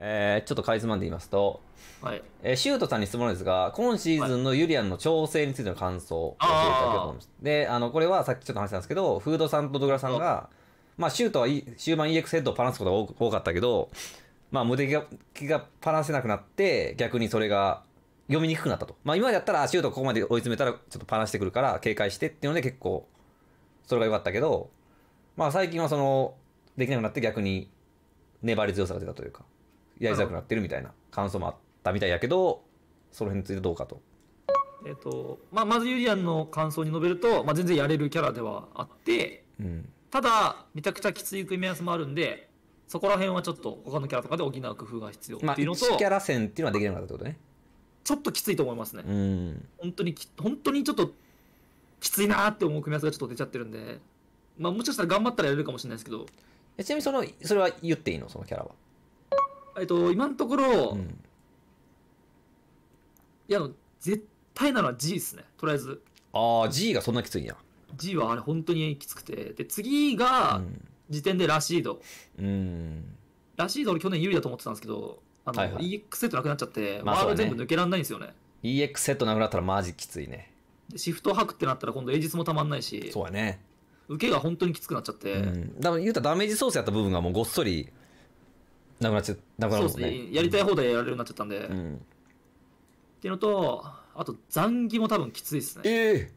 えー、ちょっとかいつまんで言いますと、はいえー、シュートさんに質問ですが、今シーズンのユリアンの調整についての感想を教えていただけと思います。で、あの、これはさっきちょっと話したんですけど、フードさんとドグラさんが、まあ、シュートは終盤 EX ヘッドをパラすことが多かったけど、まあ、無敵ががパラせなくなって、逆にそれが読みにくくなったと。まあ、今までったら、シュートここまで追い詰めたら、ちょっとパラしてくるから、警戒してっていうので、結構、それが良かったけど、まあ、最近はその、できなくなって逆に、粘り強さが出たというか。やりづらくなってるみたいな感想もあったみたいやけどその辺についてどうかと。えっとまあ、まずゆりやんの感想に述べると、まあ、全然やれるキャラではあって、うん、ただめちゃくちゃきつい組み合わせもあるんでそこら辺はちょっと他のキャラとかで補う工夫が必要っていうのと、まあ、キャラ戦っていうのはできなかったってことねちょっときついと思いますね、うん、本当に本当にちょっときついなって思う組み合わせがちょっと出ちゃってるんで、まあ、もしかしたら頑張ったらやれるかもしれないですけどちなみにそのそれは言っていいのそのキャラはえっと、今のところ、うん、いや、絶対なのは G ですね、とりあえず。ああ、G がそんなきついんや。G はあれ、本当にきつくて。で、次が、時点でラシード。うん。ラシード俺去年有利だと思ってたんですけど、あの、はいはい、EX セットなくなっちゃって、まあ、ね、ワード全部抜けられないんですよね。EX セットなくなったらマジきついね。シフト吐くってなったら今度ジ日もたまんないし。そうやね。受けが本当にきつくなっちゃって。うん、だから言うたらダメージソースやった部分がもうごっそりなくなっちゃなくなね、やりたい放題やられるようになっちゃったんで、うん、っていうのとあと残儀も多分きついですねええ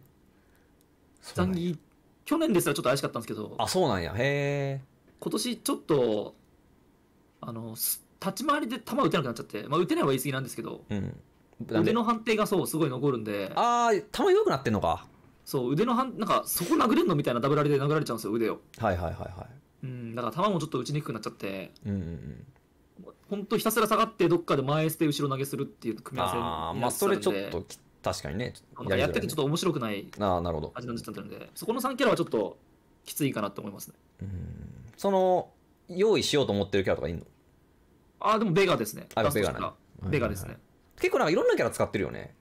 ー、残儀去年ですらちょっと怪しかったんですけどあそうなんやへえ今年ちょっとあの立ち回りで球打てなくなっちゃって、まあ、打てないは言い過ぎなんですけど、うん、腕の判定がそうすごい残るんでああ球弱くなってんのかそう腕の判、なんかそこ殴れんのみたいなダブられで殴られちゃうんですよ腕をはいはいはいはいうん、だから球もちょっと打ちにくくなっちゃって、うんうんうんひたすら下がってどっかで前捨て後ろ投げするっていう組み合わせあまあそれちょっと確かにねや,、やっててちょっと面白くないあなるほどなちゃってるんでそこの3キャラはちょっときついかなと思いますねうんその用意しようと思ってるキャラとかいんのあでもベガですねあベガなベガですね、はいはい結構なんかいろんなキャラ使ってるよね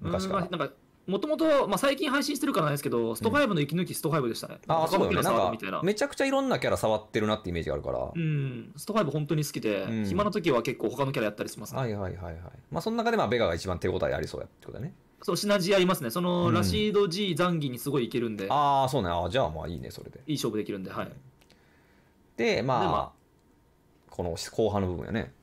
昔からなんかもともと、まあ、最近配信してるからないですけど、スト5の息抜き、スト5でしたね。ああ、そうだよね。なんか、めちゃくちゃいろんなキャラ触ってるなってイメージがあるから。うん、スト5本当に好きで、うん、暇な時は結構他のキャラやったりしますね。はいはいはいはい。まあ、その中で、まあ、ベガが一番手応えありそうやってことだね。そう、シナジーありますね。その、ラシード G、ザンギにすごいいけるんで。ああ、そうね。ああ、じゃあまあいいね、それで。いい勝負できるんで、はい。で、まあ、まあ、この後半の部分やね。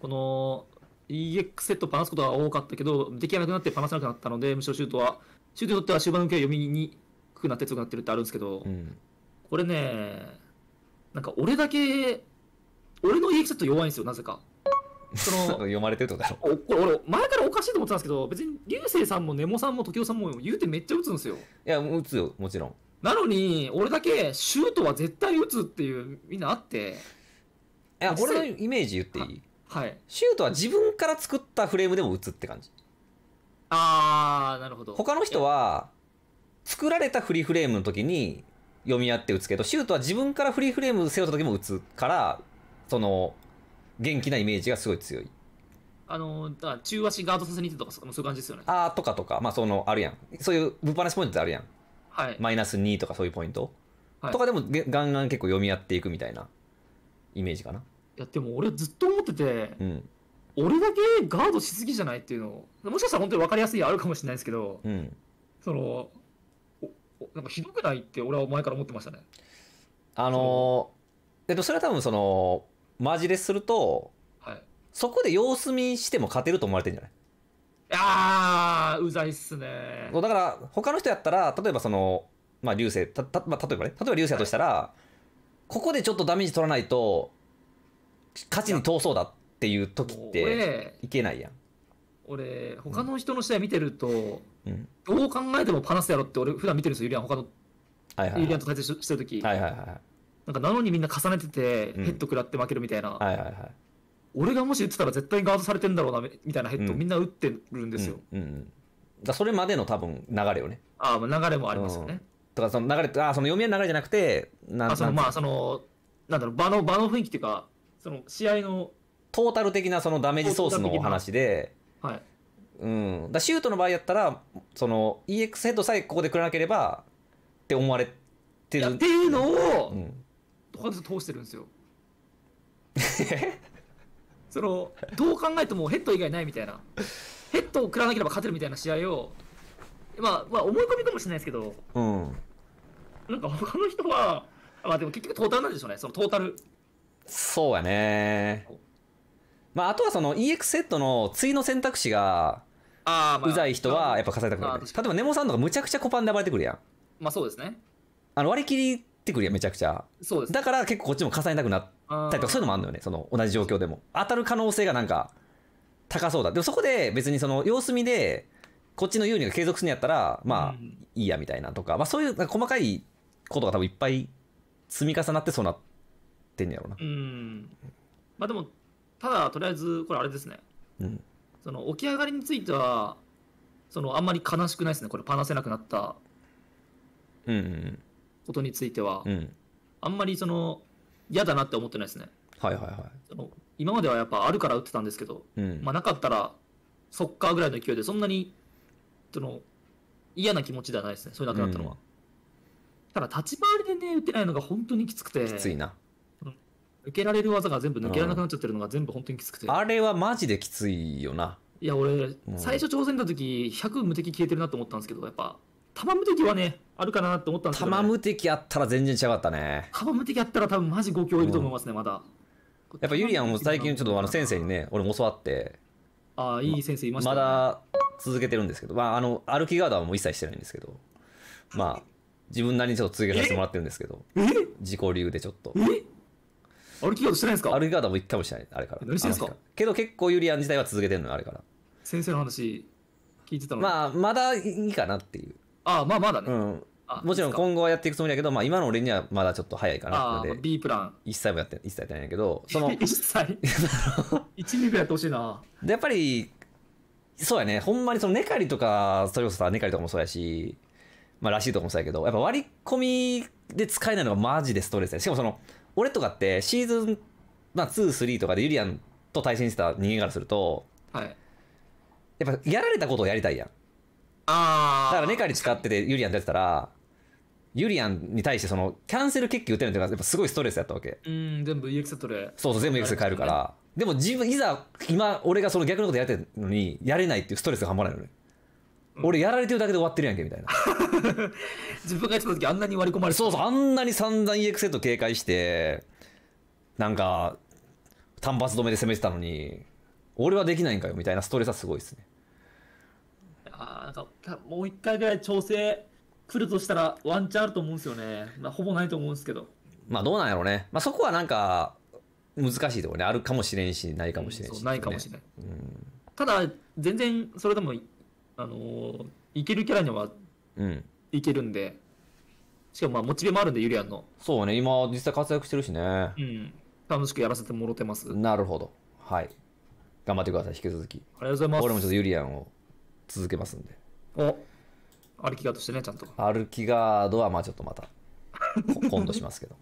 この、EX セットをすことが多かったけど、できなくなって話せさなくなったので、むしろシュートは、シュートにとっては終盤の受けが読みにくくなって強くなってるってあるんですけど、うん、これね、なんか俺だけ、俺の EX セット弱いんですよ、なぜか。その 読まれてるとだろおこれ俺前からおかしいと思ってたんですけど別に流星さんも根モさんも時生さんも言うてめっちゃ打つんですよいや打つよもちろんなのに俺だけシュートは絶対打つっていうみんなあっていや俺のイメージ言っていいはい、シュートは自分から作ったフレームでも打つって感じああなるほど他の人は作られたフリーフレームの時に読み合って打つけどシュートは自分からフリーフレーム背負った時も打つからその元気なイメージがすごい強いあのだから中足ガードさせに行ってとかそういう感じですよねああとかとかまあそのあるやんそういうぶっ放しポイントってあるやん、はい、マイナス2とかそういうポイント、はい、とかでもガンガン結構読み合っていくみたいなイメージかなやでも俺ずっと思ってて、うん、俺だけガードしすぎじゃないっていうのもしかしたら本当に分かりやすいあるかもしれないですけど、うん、そのなんかひどくないって俺は前から思ってましたね。あのっとそれは多分そのマジスすると、はい、そこで様子見しても勝てると思われてるんじゃないあーうざいっすねだから他の人やったら例えばそのまあ流星たた、まあ、例えばね例えば流星だとしたら、はい、ここでちょっとダメージ取らないと勝ちに闘そうだっていう時っていけないやん俺他の人の試合見てると、うん、どう考えてもパナスやろって俺普段見てるんですよユリアン他の、はいはい、ユリアンと対戦してる時、はいはいはい、なんかなのにみんな重ねてて、ヘッド食らって負けるみたいな、はいはいはい、俺がもし打ってたら絶対ガードされてんだろうなみたいなヘッド、うん、みんな打ってるんですよ、うん、うん、だそれまでの多分流れよねああ流れもありますよね、とかその流れあその読み合の流れじゃなくてなあそのまあそのなんだろう場の場の雰囲気っていうかその試合のトータル的なそのダメージソースのお話で、はいうん、だシュートの場合やったらその EX ヘッドさえここでくれなければって思われてるっていうのを、うん、他の人通してるんですよ そのどう考えてもヘッド以外ないみたいなヘッドを食らなければ勝てるみたいな試合を、まあ、まあ思い込みかもしれないですけど、うん、なんか他の人はまあでも結局トータルなんでしょうねそのトータルそうやねまああとはその EX セットの次の選択肢がうざい人はやっぱ稼いたくなる、ね、例えばネモさんとかむちゃくちゃコパンで暴れてくるやんまあそうですねあの割り切ってくるやんめちゃくちゃそうです、ね、だから結構こっちも重ねなくなったりとかそういうのもあるのよねその同じ状況でも当たる可能性がなんか高そうだでもそこで別にその様子見でこっちの有利が継続するんやったらまあいいやみたいなとか、まあ、そういう細かいことが多分いっぱい積み重なってそうなってってんやろなうんまあでもただとりあえずこれあれですね、うん、その起き上がりについてはそのあんまり悲しくないですねこれ話せなくなったことについては、うんうん、あんまりその嫌だなって思ってないですねはいはいはいその今まではやっぱあるから打ってたんですけど、うん、まあなかったらそっかぐらいの勢いでそんなにその嫌な気持ちではないですねそういうなくなったのは、うん、ただ立ち回りでね打てないのが本当にきつくてきついな受けられる技が全部抜けられなくなっちゃってるのが全部本当にきつくて。あれはマジできついよな。いや、俺、最初挑戦した時、100無敵消えてるなと思ったんですけど、やっぱ、玉無敵はね、あるかなと思ったんですけど、ね、玉無敵あったら全然違かったね。玉無敵あったら多分マジ5強いると思いますね、まだ。やっぱユリアンも最近ちょっとあの先生にね、俺も教わって。ああ、いい先生いました、ね、まだ続けてるんですけど、まあ、あの、歩きガードはもう一切してないんですけど、まあ、自分なりにちょっと続けさせてもらってるんですけど、自己流でちょっと。え歩き方してないんですか歩き方も一回もしない、あれから。何してんすかけど結構ユリアン自体は続けてるのよ、あれから。先生の話、聞いてたのまあ、まだいいかなっていう。ああ、まあまだね。うん。もちろん今後はやっていくつもりだけど、まあ今の俺にはまだちょっと早いかなので。B プラン。一切もやって、一切やってないんだけど、その。一切 一2秒やってほしいな。で、やっぱり、そうやね、ほんまにそのネカリとか、それこそさ、ネカリとかもそうやし、まあらしいとかもそうやけど、やっぱ割り込みで使えないのがマジでストレスや、しかもその、俺とかってシーズン、まあ、2、3とかでユリアンと対戦してた人間からすると、はい、やっぱやられたことをやりたいやん。あだからネカリ使っててユリアン出てたら、ユリアンに対してそのキャンセル決起打てるっのがやっぱすごいストレスやったわけ。うん、全部 EX 取れ。そうそう、全部 EX 変えるから。でも自分、いざ、今、俺がその逆のことやってるのに、やれないっていうストレスが半端ないのね。俺やられてるだけで終わってるやんけみたいな 自分がやってた時あんなに割り込まれてそうそうあんなに散々 EX セット警戒してなんか単発止めで攻めてたのに俺はできないんかよみたいなストレスはすごいですねあなんかもう一回ぐらい調整来るとしたらワンチャンあると思うんですよね、まあ、ほぼないと思うんですけどまあどうなんやろうね、まあ、そこはなんか難しいところねあるかもしれんしないかもしれんし、ねうん、ないかもしれない、うん、ただ全然それでもあのー、いけるキャラにはうん。いけるんで、しかもまあモチベもあるんで、ゆりやんの。そうね、今実際活躍してるしね。うん。楽しくやらせてもろてます。なるほど。はい。頑張ってください、引き続き。ありがとうございます。俺もちょっとゆりやんを続けますんで。お歩きガードしてね、ちゃんと。歩きガードはまあちょっとまた、今度しますけど。